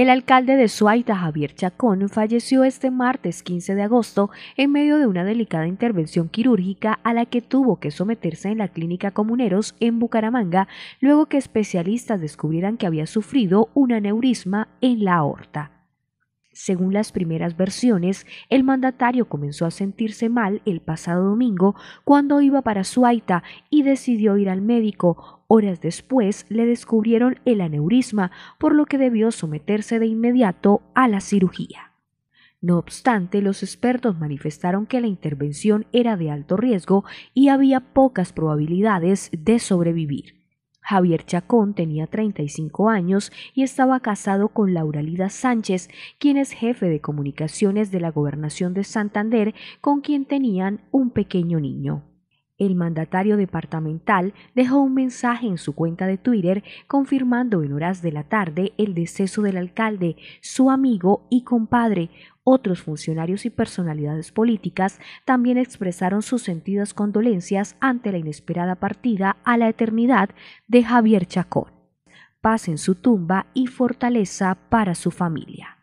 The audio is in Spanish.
El alcalde de Suaita, Javier Chacón, falleció este martes 15 de agosto en medio de una delicada intervención quirúrgica a la que tuvo que someterse en la clínica Comuneros en Bucaramanga, luego que especialistas descubrieran que había sufrido un aneurisma en la aorta. Según las primeras versiones, el mandatario comenzó a sentirse mal el pasado domingo cuando iba para Suaita y decidió ir al médico. Horas después le descubrieron el aneurisma, por lo que debió someterse de inmediato a la cirugía. No obstante, los expertos manifestaron que la intervención era de alto riesgo y había pocas probabilidades de sobrevivir. Javier Chacón tenía 35 años y estaba casado con Laura Lida Sánchez, quien es jefe de comunicaciones de la Gobernación de Santander, con quien tenían un pequeño niño. El mandatario departamental dejó un mensaje en su cuenta de Twitter confirmando en horas de la tarde el deceso del alcalde, su amigo y compadre. Otros funcionarios y personalidades políticas también expresaron sus sentidas condolencias ante la inesperada partida a la eternidad de Javier Chacón. Paz en su tumba y fortaleza para su familia.